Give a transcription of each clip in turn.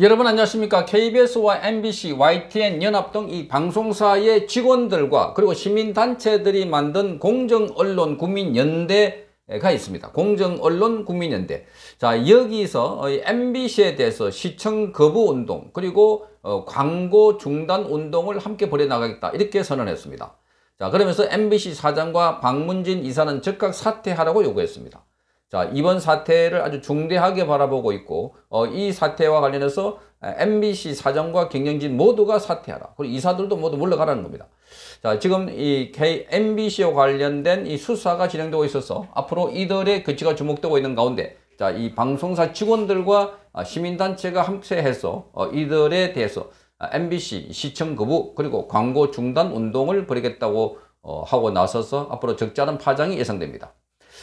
여러분 안녕하십니까 KBS와 MBC, YTN 연합 등 이 방송사의 직원들과 그리고 시민단체들이 만든 공정언론국민연대가 있습니다 공정언론국민연대 자 여기서 MBC에 대해서 시청 거부운동 그리고 어, 광고 중단 운동을 함께 벌여나가겠다 이렇게 선언했습니다 자 그러면서 MBC 사장과 박문진 이사는 즉각 사퇴하라고 요구했습니다 자, 이번 사태를 아주 중대하게 바라보고 있고 어, 이 사태와 관련해서 MBC 사장과 경영진 모두가 사퇴하라. 그리고 이사들도 모두 물러가라는 겁니다. 자, 지금 이 K, MBC와 관련된 이 수사가 진행되고 있어서 앞으로 이들의 그치가 주목되고 있는 가운데 자, 이 방송사 직원들과 아, 시민단체가 함께해서 어, 이들에 대해서 MBC 시청 거부 그리고 광고 중단 운동을 벌이겠다고 어, 하고 나서서 앞으로 적지 않은 파장이 예상됩니다.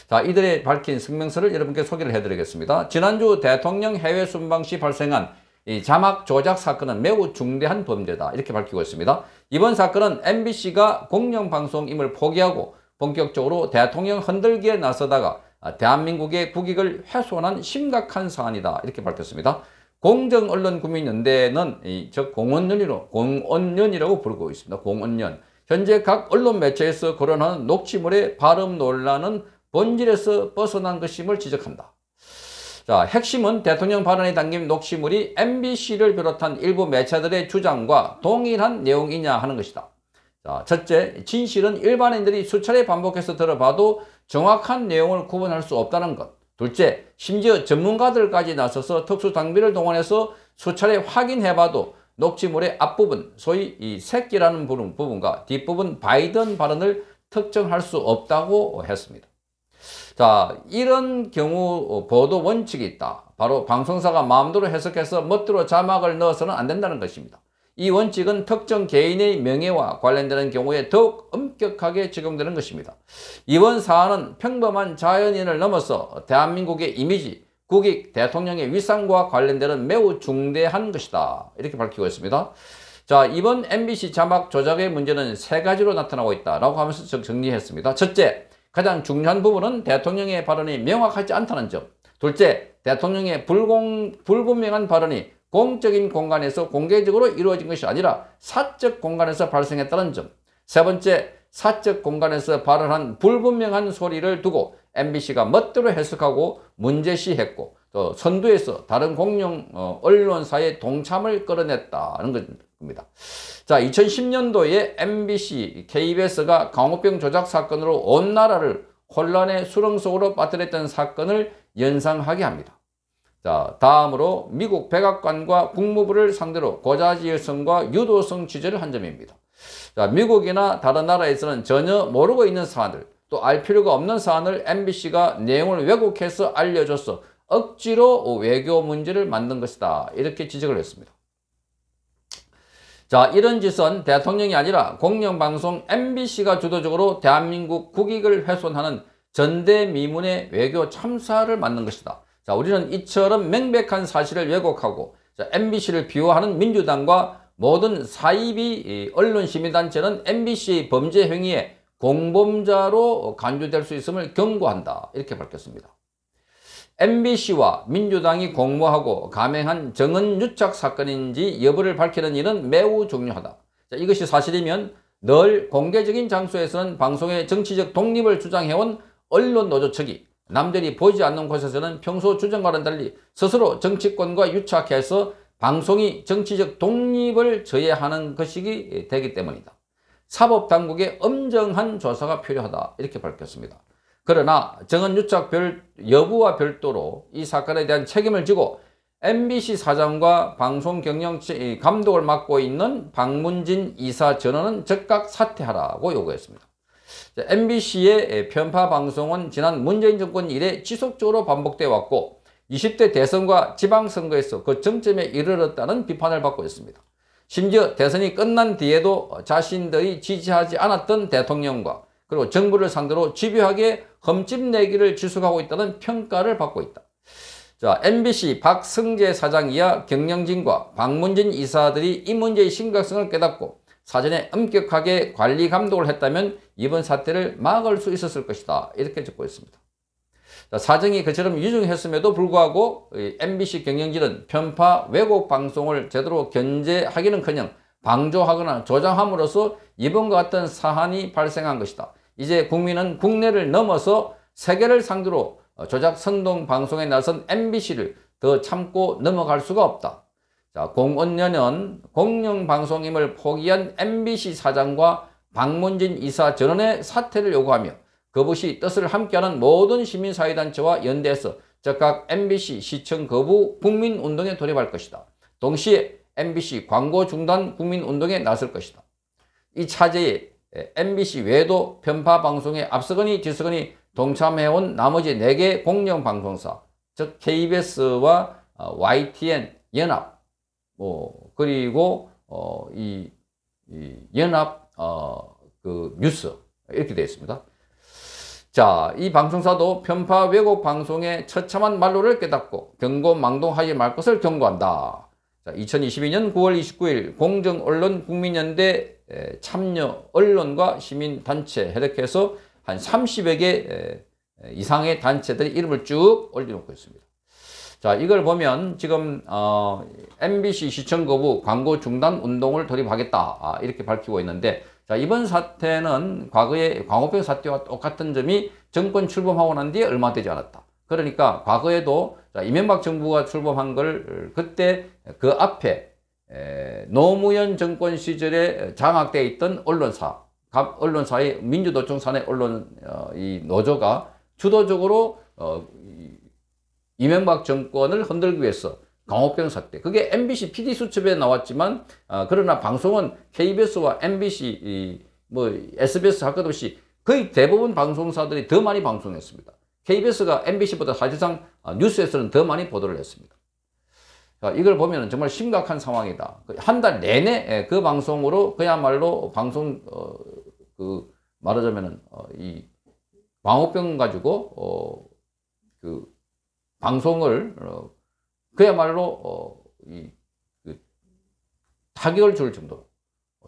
자, 이들이 밝힌 성명서를 여러분께 소개를 해드리겠습니다. 지난주 대통령 해외 순방 시 발생한 이 자막 조작 사건은 매우 중대한 범죄다. 이렇게 밝히고 있습니다. 이번 사건은 MBC가 공영방송임을 포기하고 본격적으로 대통령 흔들기에 나서다가 대한민국의 국익을 훼손한 심각한 사안이다. 이렇게 밝혔습니다. 공정언론국민연대는 이, 즉 공언연이로, 공언연이라고 부르고 있습니다. 공언연. 현재 각 언론 매체에서 거론하는 녹취물의 발음 논란은 본질에서 벗어난 것임을 지적한다. 자, 핵심은 대통령 발언에 담긴 녹취물이 MBC를 비롯한 일부 매체들의 주장과 동일한 내용이냐 하는 것이다. 자, 첫째, 진실은 일반인들이 수차례 반복해서 들어봐도 정확한 내용을 구분할 수 없다는 것. 둘째, 심지어 전문가들까지 나서서 특수장비를 동원해서 수차례 확인해봐도 녹취물의 앞부분, 소위 이 새끼라는 부분과 뒷부분 바이든 발언을 특정할 수 없다고 했습니다. 자 이런 경우 어, 보도 원칙이 있다. 바로 방송사가 마음대로 해석해서 멋대로 자막을 넣어서는 안 된다는 것입니다. 이 원칙은 특정 개인의 명예와 관련되는 경우에 더욱 엄격하게 적용되는 것입니다. 이번 사안은 평범한 자연인을 넘어서 대한민국의 이미지, 국익, 대통령의 위상과 관련되는 매우 중대한 것이다. 이렇게 밝히고 있습니다. 자, 이번 MBC 자막 조작의 문제는 세 가지로 나타나고 있다라고 하면서 정리했습니다. 첫째, 가장 중요한 부분은 대통령의 발언이 명확하지 않다는 점. 둘째, 대통령의 불공, 불분명한 발언이 공적인 공간에서 공개적으로 이루어진 것이 아니라 사적 공간에서 발생했다는 점. 세 번째, 사적 공간에서 발언한 불분명한 소리를 두고 MBC가 멋대로 해석하고 문제시했고 또 선두에서 다른 공룡 어, 언론사의 동참을 끌어냈다는 것입니다. 겁니다. 자, 2010년도에 MBC, KBS가 강호병 조작 사건으로 온 나라를 혼란의 수렁 속으로 빠뜨렸던 사건을 연상하게 합니다. 자, 다음으로 미국 백악관과 국무부를 상대로 고자지일성과 유도성 취재를 한 점입니다. 자, 미국이나 다른 나라에서는 전혀 모르고 있는 사안들, 또 알 필요가 없는 사안을 MBC가 내용을 왜곡해서 알려줘서 억지로 외교 문제를 만든 것이다. 이렇게 지적을 했습니다. 자 이런 짓은 대통령이 아니라 공영방송 MBC가 주도적으로 대한민국 국익을 훼손하는 전대미문의 외교 참사를 만는 것이다. 자 우리는 이처럼 명백한 사실을 왜곡하고 자, MBC를 비호하는 민주당과 모든 사이비 언론시민단체는 MBC의 범죄 행위에 공범자로 간주될 수 있음을 경고한다. 이렇게 밝혔습니다. MBC와 민주당이 공모하고 감행한 정은 유착 사건인지 여부를 밝히는 일은 매우 중요하다. 자, 이것이 사실이면 늘 공개적인 장소에서는 방송의 정치적 독립을 주장해온 언론 노조 측이 남들이 보지 않는 곳에서는 평소 주장과는 달리 스스로 정치권과 유착해서 방송이 정치적 독립을 저해하는 것이 되기 때문이다. 사법당국의 엄정한 조사가 필요하다 이렇게 밝혔습니다. 그러나 정은 유착별 여부와 별도로 이 사건에 대한 책임을 지고 MBC 사장과 방송경영치 감독을 맡고 있는 박문진 이사 전원은 즉각 사퇴하라고 요구했습니다. MBC의 편파 방송은 지난 문재인 정권 이래 지속적으로 반복돼 왔고 20대 대선과 지방선거에서 그 정점에 이르렀다는 비판을 받고 있습니다. 심지어 대선이 끝난 뒤에도 자신들이 지지하지 않았던 대통령과 그리고 정부를 상대로 집요하게 험집내기를 지속하고 있다는 평가를 받고 있다. 자, MBC 박승재 사장 이하 경영진과 박문진 이사들이 이 문제의 심각성을 깨닫고 사전에 엄격하게 관리 감독을 했다면 이번 사태를 막을 수 있었을 것이다. 이렇게 적고 있습니다. 자, 사정이 그처럼 유중했음에도 불구하고 MBC 경영진은 편파 왜곡 방송을 제대로 견제하기는커녕 방조하거나 조장함으로써 이번과 같은 사안이 발생한 것이다. 이제 국민은 국내를 넘어서 세계를 상대로 조작 선동 방송에 나선 MBC를 더 참고 넘어갈 수가 없다. 자, 05년년 공영방송임을 포기한 MBC 사장과 박문진 이사 전원의 사퇴를 요구하며 거부시 뜻을 함께하는 모든 시민사회단체와 연대해서 즉각 MBC 시청 거부 국민운동에 돌입할 것이다. 동시에 MBC 광고 중단 국민운동에 나설 것이다. 이 차제에 MBC 예, 외에도 편파 방송에 앞서거니 뒤서거니 동참해온 나머지 4개 공영방송사, 즉 KBS와 YTN 어, 연합, 뭐 그리고 어, 이, 이, 연합 어, 그 뉴스 이렇게 되어 있습니다. 자, 이 방송사도 편파 왜곡 방송의 처참한 말로를 깨닫고 경고 망동하지 말 것을 경고한다. 자, 2022년 9월 29일 공정언론국민연대 참여 언론과 시민단체 해독해서 한 30여 개 이상의 단체들이 이름을 쭉 올려놓고 있습니다. 자, 이걸 보면 지금 어, MBC 시청거부 광고 중단 운동을 돌입하겠다 아, 이렇게 밝히고 있는데 자, 이번 사태는 과거의 광우병 사태와 똑같은 점이 정권 출범하고 난 뒤에 얼마 되지 않았다. 그러니까 과거에도 자, 이명박 정부가 출범한 걸 그때 그 앞에 노무현 정권 시절에 장악돼 있던 언론사, 각 언론사의 민주노총 산의 언론 어, 이 노조가 주도적으로 어, 이명박 정권을 흔들기 위해서 강호병 사태 그게 MBC PD 수첩에 나왔지만 어, 그러나 방송은 KBS와 MBC 뭐 SBS 할 것 없이 거의 대부분 방송사들이 더 많이 방송했습니다. KBS가 MBC보다 사실상 뉴스에서는 더 많이 보도를 했습니다. 그러니까 이걸 보면 정말 심각한 상황이다. 그 한달 내내 예, 그 방송으로 그야말로 방송 어, 그 말하자면은 어, 이 방호병 가지고 어, 그 방송을 어, 그야말로 어, 이, 그 타격을 줄 정도로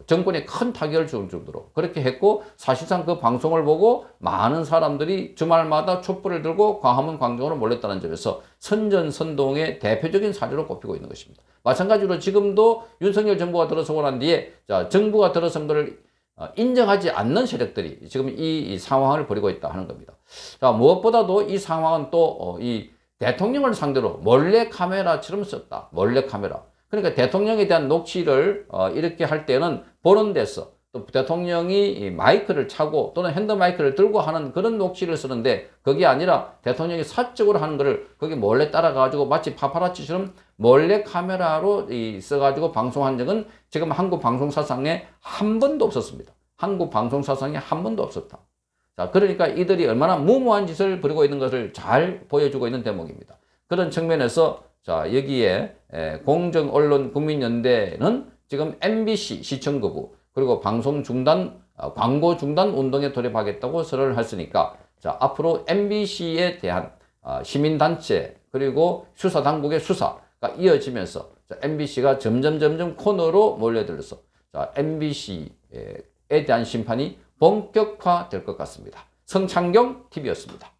정권에 큰 타격을 줄 정도로 그렇게 했고 사실상 그 방송을 보고 많은 사람들이 주말마다 촛불을 들고 광화문 광장으로 몰렸다는 점에서 선전선동의 대표적인 사례로 꼽히고 있는 것입니다. 마찬가지로 지금도 윤석열 정부가 들어서고 난 뒤에 자, 정부가 들어선 것을 어, 인정하지 않는 세력들이 지금 이, 상황을 벌이고 있다 하는 겁니다. 자, 무엇보다도 이 상황은 또이 어, 대통령을 상대로 몰래 카메라처럼 썼다. 몰래 카메라. 그러니까 대통령에 대한 녹취를 어, 이렇게 할 때는 보는 데서 또 대통령이 마이크를 차고 또는 핸드 마이크를 들고 하는 그런 녹취를 쓰는데 그게 아니라 대통령이 사적으로 하는 거를 거기 몰래 따라가지고 마치 파파라치처럼 몰래 카메라로 이 써가지고 방송한 적은 지금 한국 방송 사상에 한 번도 없었습니다. 한국 방송 사상에 한 번도 없었다. 자, 그러니까 이들이 얼마나 무모한 짓을 벌이고 있는 것을 잘 보여주고 있는 대목입니다. 그런 측면에서 자, 여기에 공정 언론 국민연대는 지금 MBC 시청 거부 그리고 방송 중단 어, 광고 중단 운동에 돌입하겠다고 선언을 했으니까 자, 앞으로 MBC에 대한 어, 시민단체 그리고 수사 당국의 수사가 이어지면서 자, MBC가 점점 점점 코너로 몰려들어서 자, MBC에 대한 심판이 본격화될 것 같습니다. 성창경 TV였습니다.